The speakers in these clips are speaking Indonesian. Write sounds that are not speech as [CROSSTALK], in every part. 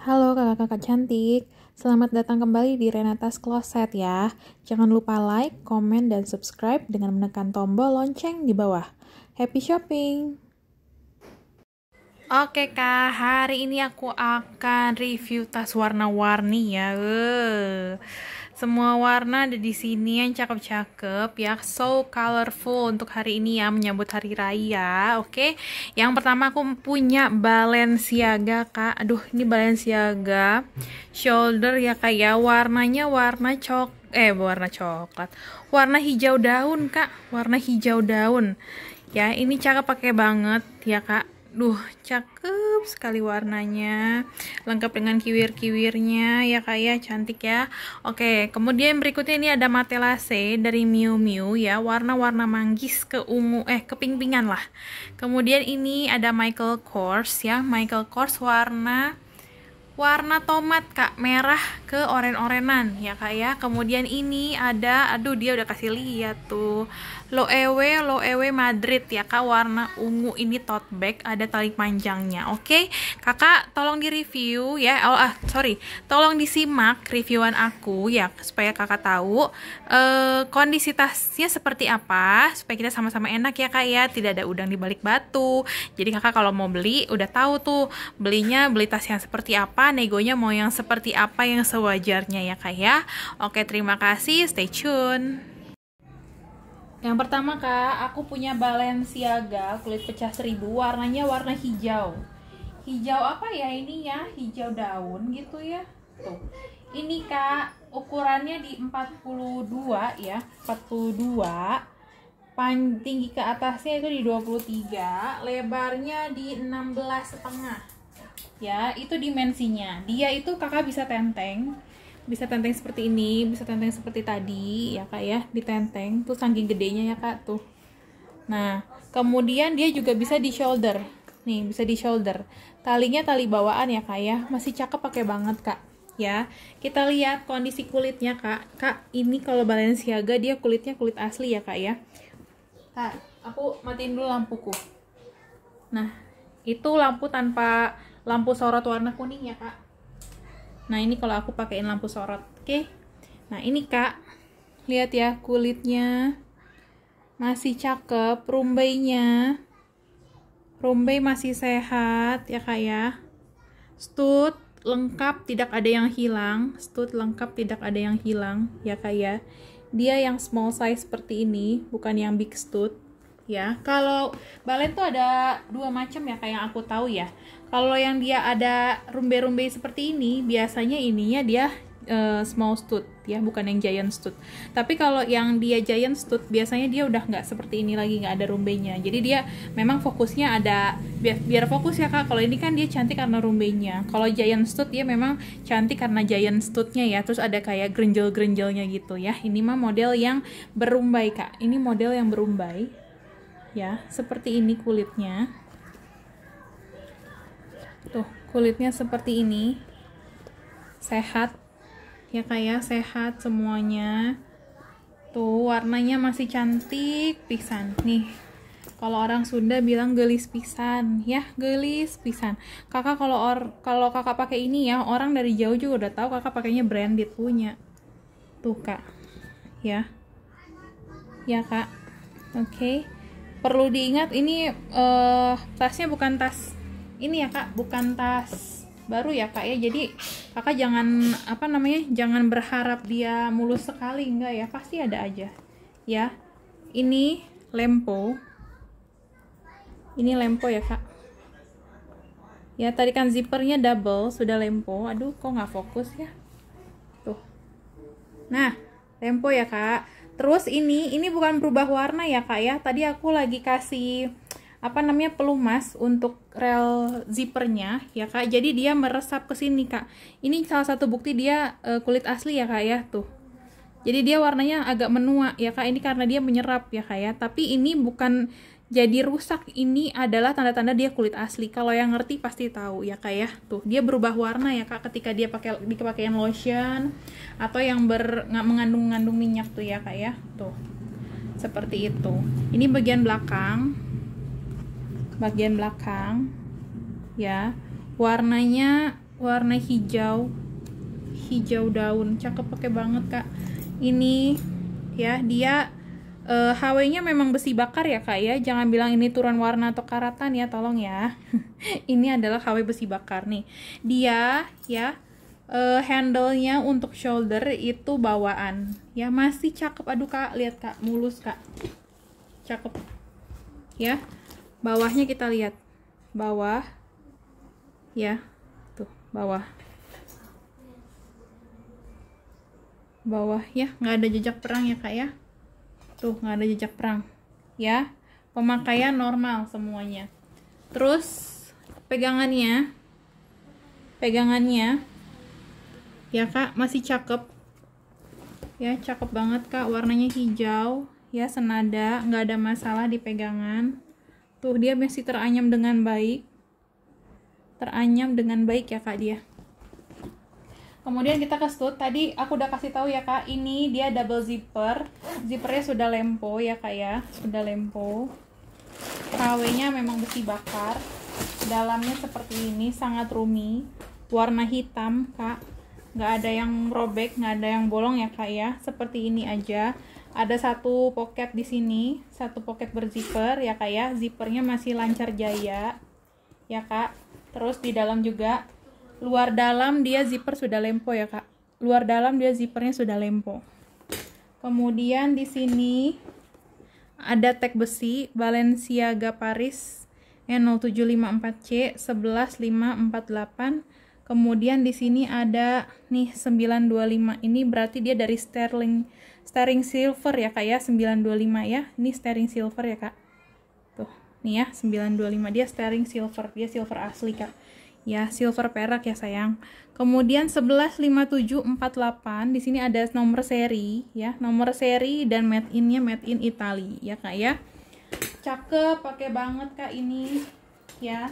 Halo kakak-kakak cantik, selamat datang kembali di Renata's Closet ya. Jangan lupa like, komen, dan subscribe dengan menekan tombol lonceng di bawah. Happy shopping! Oke kak, hari ini aku akan review tas warna-warni ya. Uh. Semua warna ada di sini yang cakep-cakep ya. So colorful untuk hari ini ya menyambut hari raya, oke. Okay? Yang pertama aku punya Balenciaga, Kak. Aduh, ini Balenciaga shoulder ya, Kak ya. Warnanya warna cok eh warna coklat. Warna hijau daun, Kak. Warna hijau daun. Ya, ini cakep pakai banget ya, Kak Duh, cakep sekali warnanya. Lengkap dengan kiwir-kiwirnya ya kak ya, cantik ya. Oke, kemudian berikutnya ini ada matelase dari Miu Miu ya, warna-warna manggis ke ungu eh ke pink-pingan lah. Kemudian ini ada Michael Kors ya, Michael Kors warna warna tomat kak merah ke oren-orenan ya kak ya kemudian ini ada aduh dia udah kasih lihat tuh Loewe Loewe Madrid ya kak warna ungu ini tote bag ada tali panjangnya oke okay? kakak tolong di review ya oh ah sorry tolong disimak reviewan aku ya supaya kakak tahu uh, eh, kondisi tasnya seperti apa supaya kita sama-sama enak ya kak ya tidak ada udang di balik batu jadi kakak kalau mau beli udah tahu tuh belinya beli tas yang seperti apa negonya mau yang seperti apa yang sewajarnya ya kak ya oke okay, terima kasih stay tune yang pertama kak, aku punya Balenciaga kulit pecah seribu, warnanya warna hijau. Hijau apa ya ini ya? Hijau daun gitu ya. Tuh. Ini kak, ukurannya di 42 ya, 42. Pan tinggi ke atasnya itu di 23, lebarnya di 16 setengah. Ya, itu dimensinya. Dia itu kakak bisa tenteng bisa tenteng seperti ini bisa tenteng seperti tadi ya kak ya ditenteng tuh saking gedenya ya kak tuh nah kemudian dia juga bisa di shoulder nih bisa di shoulder talinya tali bawaan ya kak ya masih cakep pakai banget kak ya kita lihat kondisi kulitnya kak kak ini kalau Balenciaga dia kulitnya kulit asli ya kak ya kak aku matiin dulu lampuku nah itu lampu tanpa lampu sorot warna kuning ya kak nah ini kalau aku pakaiin lampu sorot oke okay? nah ini kak lihat ya kulitnya masih cakep rumbainya rumbai masih sehat ya kak ya stud lengkap tidak ada yang hilang stud lengkap tidak ada yang hilang ya kak ya dia yang small size seperti ini bukan yang big stud ya kalau balen tuh ada dua macam ya kayak yang aku tahu ya kalau yang dia ada rumbe-rumbe seperti ini, biasanya ininya dia uh, small stud ya, bukan yang giant stud. Tapi kalau yang dia giant stud, biasanya dia udah nggak seperti ini lagi, nggak ada rumbenya. Jadi dia memang fokusnya ada biar, biar fokus ya kak. Kalau ini kan dia cantik karena rumbenya. Kalau giant stud dia memang cantik karena giant studnya ya. Terus ada kayak grenjel-grenjelnya gitu ya. Ini mah model yang berumbai kak. Ini model yang berumbai ya, seperti ini kulitnya Tuh, kulitnya seperti ini. Sehat. Ya kayak ya, sehat semuanya. Tuh, warnanya masih cantik pisan. Nih, kalau orang Sunda bilang gelis pisan, ya gelis pisan. Kakak kalau or kalau kakak pakai ini ya, orang dari jauh juga udah tahu kakak pakainya branded punya. Tuh kak, ya, ya kak. Oke, okay. perlu diingat ini uh, tasnya bukan tas ini ya kak bukan tas baru ya kak ya jadi kakak jangan apa namanya jangan berharap dia mulus sekali enggak ya pasti ada aja ya ini lempo ini lempo ya kak ya tadi kan zippernya double sudah lempo aduh kok nggak fokus ya tuh nah lempo ya kak terus ini ini bukan berubah warna ya kak ya tadi aku lagi kasih apa namanya pelumas untuk rel zippernya ya kak jadi dia meresap ke sini kak ini salah satu bukti dia e, kulit asli ya kak ya tuh jadi dia warnanya agak menua ya kak ini karena dia menyerap ya kak ya tapi ini bukan jadi rusak ini adalah tanda-tanda dia kulit asli kalau yang ngerti pasti tahu ya kak ya tuh dia berubah warna ya kak ketika dia pakai dipakai lotion atau yang ber mengandung-ngandung minyak tuh ya kak ya tuh seperti itu ini bagian belakang bagian belakang ya warnanya warna hijau hijau daun cakep pakai banget kak ini ya dia uh, eh, HW-nya memang besi bakar ya kak ya jangan bilang ini turun warna atau karatan ya tolong ya [LAUGHS] ini adalah HW besi bakar nih dia ya uh, eh, handle untuk shoulder itu bawaan ya masih cakep aduh kak lihat kak mulus kak cakep ya bawahnya kita lihat bawah ya tuh bawah bawah ya nggak ada jejak perang ya kak ya tuh nggak ada jejak perang ya pemakaian normal semuanya terus pegangannya pegangannya ya kak masih cakep ya cakep banget kak warnanya hijau ya senada nggak ada masalah di pegangan Tuh, dia masih teranyam dengan baik. Teranyam dengan baik ya, Kak, dia. Kemudian kita ke stud. Tadi aku udah kasih tahu ya, Kak. Ini dia double zipper. Zippernya sudah lempo ya, Kak ya. Sudah lempo. kawenya memang besi bakar. Dalamnya seperti ini, sangat rumi. Warna hitam, Kak. Nggak ada yang robek, nggak ada yang bolong ya, Kak ya. Seperti ini aja ada satu pocket di sini satu pocket berzipper ya kak ya zippernya masih lancar jaya ya kak terus di dalam juga luar dalam dia zipper sudah lempo ya kak luar dalam dia zippernya sudah lempo kemudian di sini ada tag besi Balenciaga Paris N0754C 11548 kemudian di sini ada nih 925 ini berarti dia dari Sterling steering silver ya kak ya 925 ya ini steering silver ya kak tuh nih ya 925 dia steering silver dia silver asli kak ya silver perak ya sayang kemudian 115748 di sini ada nomor seri ya nomor seri dan made innya made in Italy ya kak ya cakep pakai banget kak ini ya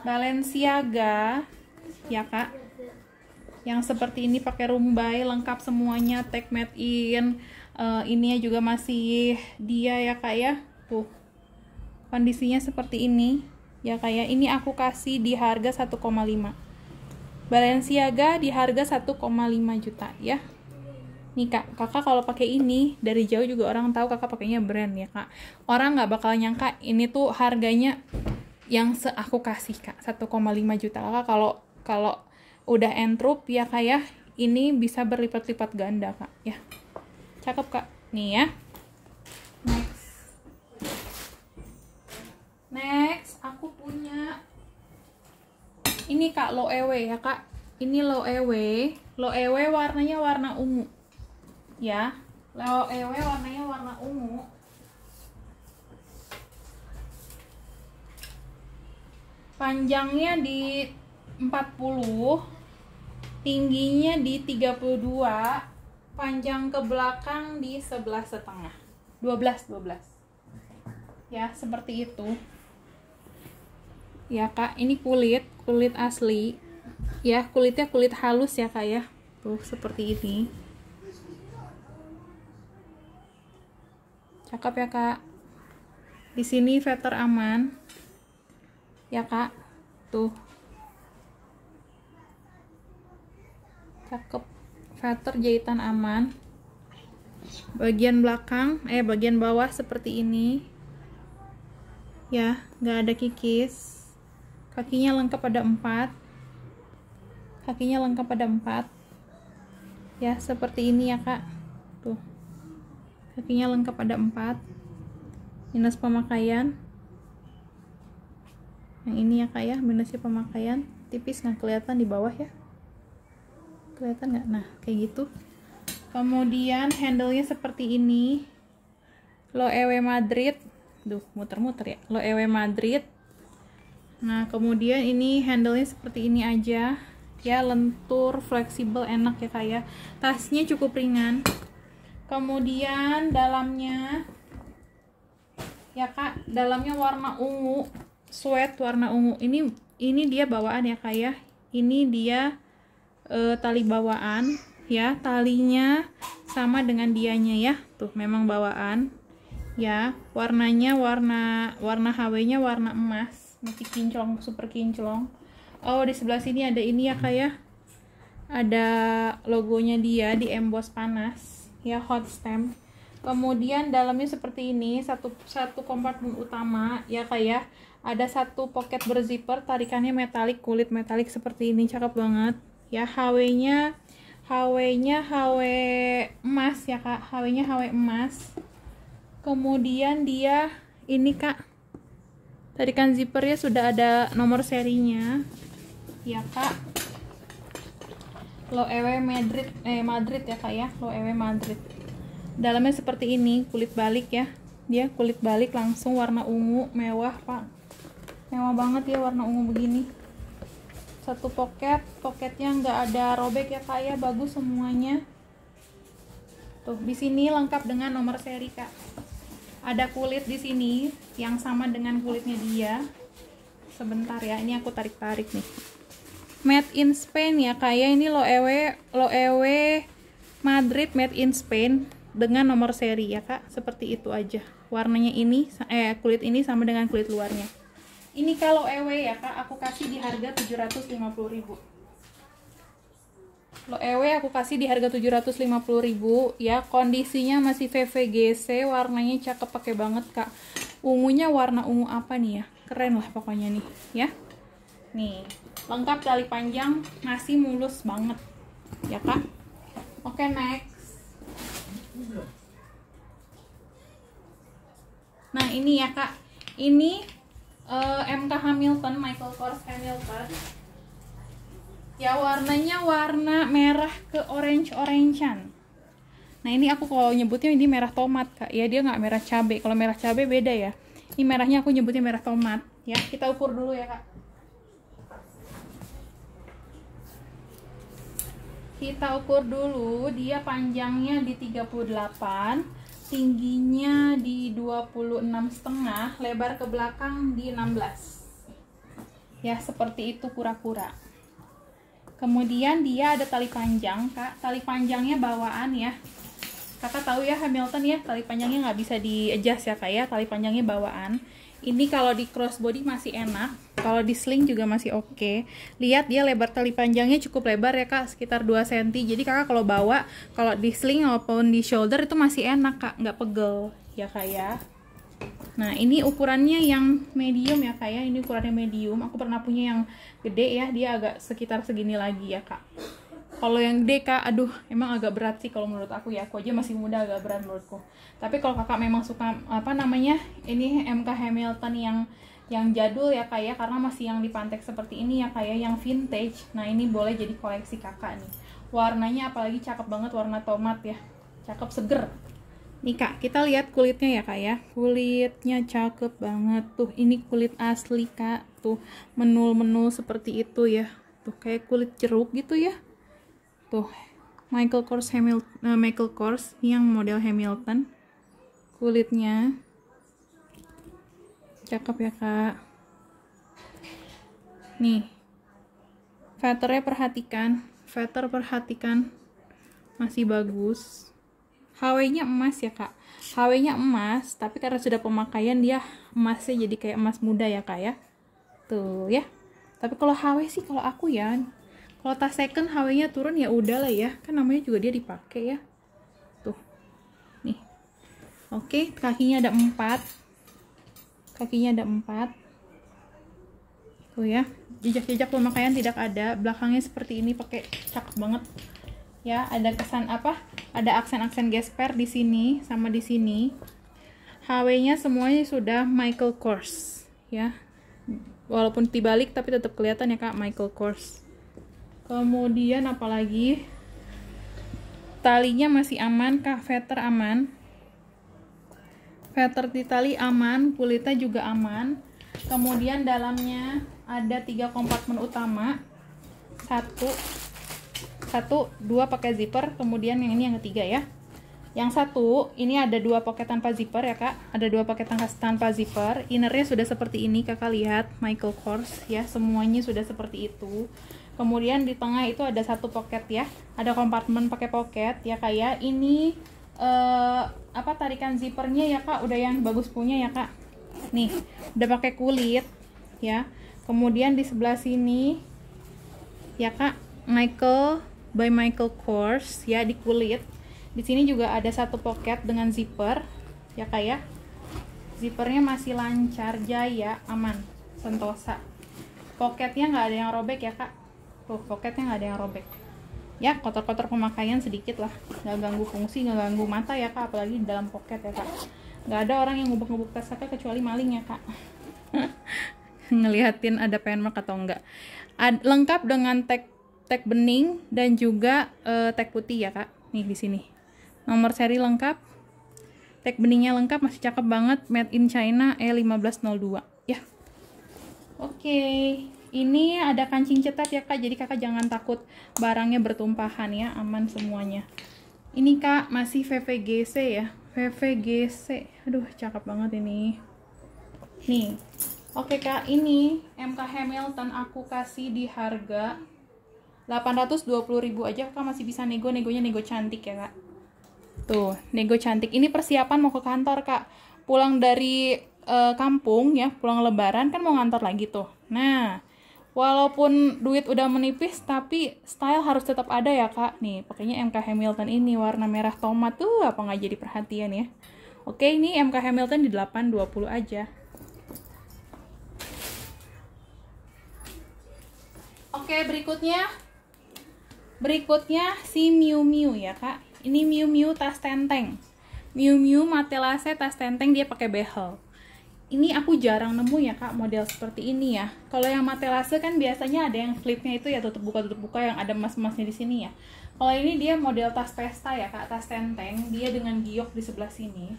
Balenciaga ya kak yang seperti ini pakai rumbai lengkap semuanya tag made in uh, eh, ini juga masih dia ya kak ya tuh kondisinya seperti ini ya kak ya ini aku kasih di harga 1,5 Balenciaga di harga 1,5 juta ya nih kak kakak kalau pakai ini dari jauh juga orang tahu kakak pakainya brand ya kak orang nggak bakal nyangka ini tuh harganya yang se aku kasih kak 1,5 juta kakak kalau kalau udah entrop ya kak ya ini bisa berlipat-lipat ganda kak ya cakep kak nih ya next next aku punya ini kak lo ewe ya kak ini lo ewe lo ewe warnanya warna ungu ya lo ewe warnanya warna ungu panjangnya di 40 tingginya di 32 panjang ke belakang di 11 setengah 12 12 ya seperti itu ya kak ini kulit kulit asli ya kulitnya kulit halus ya kak ya tuh seperti ini cakep ya kak di sini veter aman ya kak tuh cakep filter jahitan aman bagian belakang eh bagian bawah seperti ini ya nggak ada kikis kakinya lengkap ada empat kakinya lengkap pada empat ya seperti ini ya kak tuh kakinya lengkap pada empat minus pemakaian yang ini ya kak ya minusnya pemakaian tipis nggak kelihatan di bawah ya kelihatan nggak nah kayak gitu kemudian handlenya seperti ini lo ewe madrid duh muter-muter ya lo ewe madrid nah kemudian ini handlenya seperti ini aja ya lentur fleksibel enak ya kak ya tasnya cukup ringan kemudian dalamnya ya kak dalamnya warna ungu sweat warna ungu ini ini dia bawaan ya kak ya ini dia e, tali bawaan ya talinya sama dengan dianya ya tuh memang bawaan ya warnanya warna warna HW nya warna emas masih kinclong super kinclong oh di sebelah sini ada ini ya kak ya ada logonya dia di emboss panas ya hot stamp kemudian dalamnya seperti ini satu satu kompartemen utama ya kak ya ada satu pocket berzipper tarikannya metalik kulit metalik seperti ini cakep banget ya HW-nya HW-nya HW emas ya kak HW-nya HW emas kemudian dia ini kak tadi kan ya sudah ada nomor serinya ya kak lo ewe Madrid eh Madrid ya kak ya lo ewe Madrid dalamnya seperti ini kulit balik ya dia kulit balik langsung warna ungu mewah pak mewah banget ya warna ungu begini satu poket, poketnya nggak ada robek ya kak ya bagus semuanya tuh di sini lengkap dengan nomor seri kak ada kulit di sini yang sama dengan kulitnya dia sebentar ya ini aku tarik tarik nih made in Spain ya kak ya ini loewe loewe Madrid made in Spain dengan nomor seri ya kak seperti itu aja warnanya ini eh kulit ini sama dengan kulit luarnya ini kalau ew ya kak, aku kasih di harga puluh ribu Lo ew aku kasih di harga puluh ribu ya. Kondisinya masih VVGC, warnanya cakep pakai banget kak. Ungunya warna ungu apa nih ya? Keren lah pokoknya nih ya. Nih, lengkap tali panjang, masih mulus banget ya kak. Oke next. Nah ini ya kak, ini uh, eh, MK Hamilton Michael Kors Hamilton ya warnanya warna merah ke orange orangean nah ini aku kalau nyebutnya ini merah tomat kak ya dia nggak merah cabai kalau merah cabai beda ya ini merahnya aku nyebutnya merah tomat ya kita ukur dulu ya kak kita ukur dulu dia panjangnya di 38 tingginya di 26 setengah lebar ke belakang di 16 ya seperti itu kura-kura kemudian dia ada tali panjang kak tali panjangnya bawaan ya kakak tahu ya Hamilton ya tali panjangnya nggak bisa di adjust ya kak ya tali panjangnya bawaan ini kalau di crossbody masih enak kalau di sling juga masih oke okay. lihat dia lebar tali panjangnya cukup lebar ya kak sekitar 2 cm jadi kakak kalau bawa kalau di sling maupun di shoulder itu masih enak kak nggak pegel ya kak ya nah ini ukurannya yang medium ya kak ya ini ukurannya medium aku pernah punya yang gede ya dia agak sekitar segini lagi ya kak kalau yang kak, aduh emang agak berat sih kalau menurut aku ya aku aja masih muda agak berat menurutku tapi kalau kakak memang suka apa namanya ini MK Hamilton yang yang jadul ya kak ya, karena masih yang dipantek seperti ini ya kak ya yang vintage nah ini boleh jadi koleksi kakak nih warnanya apalagi cakep banget warna tomat ya cakep seger nih kak kita lihat kulitnya ya kak ya kulitnya cakep banget tuh ini kulit asli kak tuh menul-menul seperti itu ya tuh kayak kulit jeruk gitu ya tuh gitu. Michael Kors Hamilton uh, eh, Michael Kors yang model Hamilton kulitnya cakep ya kak nih ya perhatikan veter perhatikan masih bagus HW nya emas ya kak HW nya emas tapi karena sudah pemakaian dia emasnya jadi kayak emas muda ya kak ya tuh ya tapi kalau HW sih kalau aku ya kalau tas second HW-nya turun ya udah lah ya kan namanya juga dia dipakai ya tuh nih oke kakinya ada empat kakinya ada empat tuh ya jejak-jejak pemakaian tidak ada belakangnya seperti ini pakai cakep banget ya ada kesan apa ada aksen-aksen gesper di sini sama di sini HW-nya semuanya sudah Michael Kors ya walaupun dibalik tapi tetap kelihatan ya kak Michael Kors kemudian apalagi talinya masih aman kah veter aman veter di tali aman kulitnya juga aman kemudian dalamnya ada tiga kompartemen utama satu satu dua pakai zipper kemudian yang ini yang ketiga ya yang satu ini ada dua pocket tanpa zipper ya kak ada dua pocket tanpa zipper innernya sudah seperti ini kakak lihat Michael Kors ya semuanya sudah seperti itu kemudian di tengah itu ada satu pocket ya ada kompartemen pakai pocket ya kak ya ini uh, apa tarikan zippernya ya kak udah yang bagus punya ya kak nih udah pakai kulit ya kemudian di sebelah sini ya kak Michael by Michael Kors ya di kulit di sini juga ada satu pocket dengan zipper ya kak ya zippernya masih lancar jaya aman sentosa pocketnya nggak ada yang robek ya kak tuh poketnya nggak ada yang robek ya kotor-kotor pemakaian sedikit lah nggak ganggu fungsi nggak ganggu mata ya kak apalagi di dalam poket ya kak nggak ada orang yang ngubuk-ngubuk tas kakak kecuali maling ya kak [LAUGHS] ngeliatin ada pen mark atau enggak Ad, lengkap dengan tag tag bening dan juga uh, tag putih ya kak nih di sini nomor seri lengkap tag beningnya lengkap masih cakep banget made in China E1502 ya oke okay ini ada kancing cetak ya kak jadi kakak jangan takut barangnya bertumpahan ya aman semuanya ini kak masih VVGC ya VVGC aduh cakep banget ini nih oke kak ini MK Hamilton aku kasih di harga 820.000 aja kak masih bisa nego negonya nego cantik ya kak tuh nego cantik ini persiapan mau ke kantor kak pulang dari uh, kampung ya pulang lebaran kan mau ngantor lagi tuh nah walaupun duit udah menipis tapi style harus tetap ada ya kak nih pakainya MK Hamilton ini warna merah tomat tuh apa nggak jadi perhatian ya oke ini MK Hamilton di 820 aja oke berikutnya berikutnya si Miu Miu ya kak ini Miu Miu tas tenteng Miu Miu matelase tas tenteng dia pakai behel ini aku jarang nemu ya kak model seperti ini ya kalau yang matelase kan biasanya ada yang flipnya itu ya tutup buka tutup buka yang ada emas emasnya di sini ya kalau ini dia model tas pesta ya kak tas tenteng dia dengan giok di sebelah sini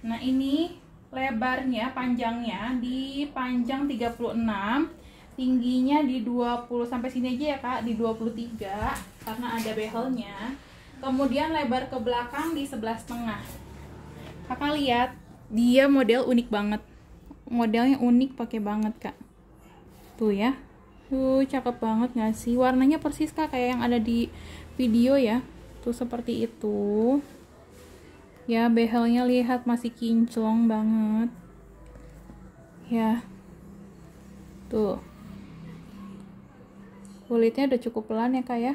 nah ini lebarnya panjangnya di panjang 36 tingginya di 20 sampai sini aja ya kak di 23 karena ada behelnya kemudian lebar ke belakang di sebelah setengah kakak lihat dia model unik banget modelnya unik pakai banget kak tuh ya tuh cakep banget gak sih warnanya persis kak kayak yang ada di video ya tuh seperti itu ya behelnya lihat masih kinclong banget ya tuh kulitnya udah cukup pelan ya kak ya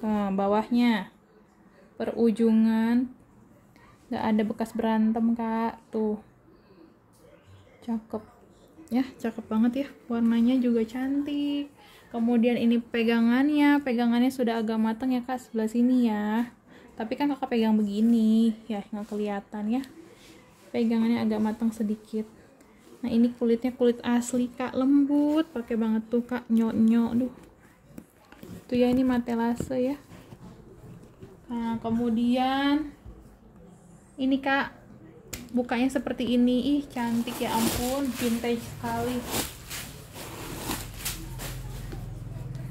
ke bawahnya perujungan nggak ada bekas berantem kak tuh cakep ya cakep banget ya warnanya juga cantik kemudian ini pegangannya pegangannya sudah agak matang ya kak sebelah sini ya tapi kan kakak pegang begini ya nggak kelihatan ya pegangannya agak matang sedikit nah ini kulitnya kulit asli kak lembut pakai banget tuh kak nyok nyok duh tuh ya ini matelase ya nah kemudian ini kak bukanya seperti ini ih cantik ya ampun vintage sekali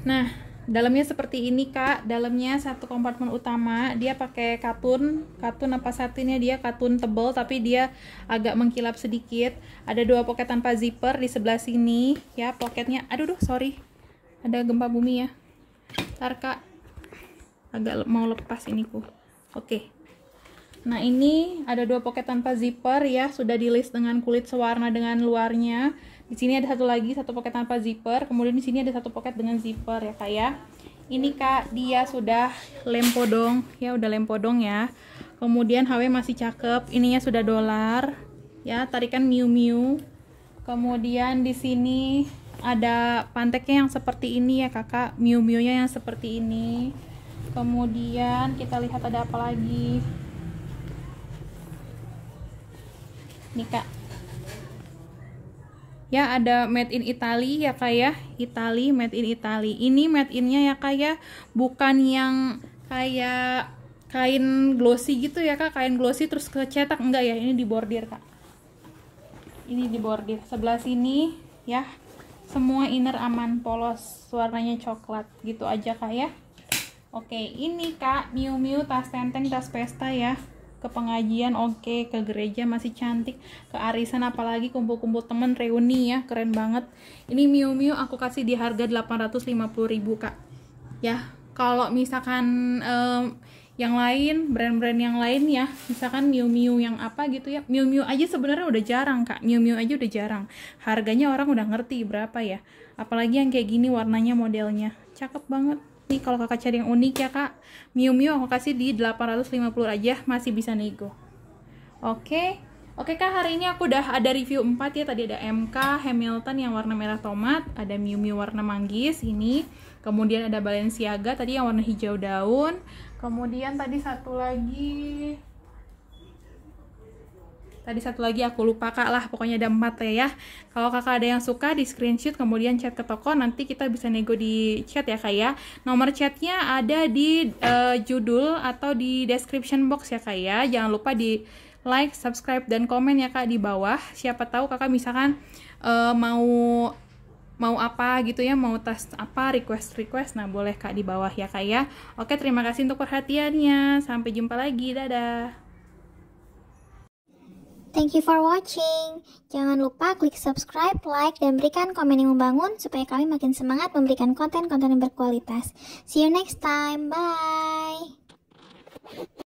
nah dalamnya seperti ini kak dalamnya satu kompartemen utama dia pakai katun katun apa satunya dia katun tebal tapi dia agak mengkilap sedikit ada dua poket tanpa zipper di sebelah sini ya poketnya. aduh duh sorry ada gempa bumi ya ntar kak agak mau lepas ini ku oke okay. Nah ini ada dua pocket tanpa zipper ya, sudah di list dengan kulit sewarna dengan luarnya. Di sini ada satu lagi, satu pocket tanpa zipper. Kemudian di sini ada satu pocket dengan zipper ya kak ya. Ini kak dia sudah lempodong ya, udah lempodong ya. Kemudian HW masih cakep, ininya sudah dolar ya, tarikan miu miu. Kemudian di sini ada panteknya yang seperti ini ya kakak, miu miunya yang seperti ini. Kemudian kita lihat ada apa lagi nih kak ya ada made in Italy ya kak ya Italy made in Italy ini made innya ya kak ya bukan yang kayak kain glossy gitu ya kak kain glossy terus kecetak enggak ya ini dibordir kak ini dibordir sebelah sini ya semua inner aman polos warnanya coklat gitu aja kak ya oke ini kak Miu Miu tas tenteng tas pesta ya ke pengajian oke okay. ke gereja masih cantik ke arisan apalagi kumpul-kumpul temen reuni ya keren banget ini Miu Miu aku kasih di harga ribu kak ya kalau misalkan um, yang lain brand-brand yang lain ya misalkan Miu Miu yang apa gitu ya Miu Miu aja sebenarnya udah jarang kak Miu Miu aja udah jarang harganya orang udah ngerti berapa ya apalagi yang kayak gini warnanya modelnya cakep banget Nih kalau kakak cari yang unik ya kak, Miu Miu aku kasih di 850 aja, masih bisa nego. Oke, oke kak hari ini aku udah ada review 4 ya, tadi ada MK, Hamilton yang warna merah tomat, ada Miu Miu warna manggis ini, kemudian ada Balenciaga tadi yang warna hijau daun, kemudian tadi satu lagi Tadi satu lagi aku lupa kak lah, pokoknya ada empat ya, ya. Kalau kakak ada yang suka di screenshot kemudian chat ke toko, nanti kita bisa nego di chat ya kak ya. Nomor chatnya ada di uh, judul atau di description box ya kak ya. Jangan lupa di like, subscribe dan komen ya kak di bawah. Siapa tahu kakak misalkan uh, mau mau apa gitu ya, mau tes apa, request-request, nah boleh kak di bawah ya kak ya. Oke, terima kasih untuk perhatiannya. Sampai jumpa lagi, dadah. Thank you for watching. Jangan lupa klik subscribe, like, dan berikan komen yang membangun supaya kami makin semangat memberikan konten-konten yang berkualitas. See you next time. Bye.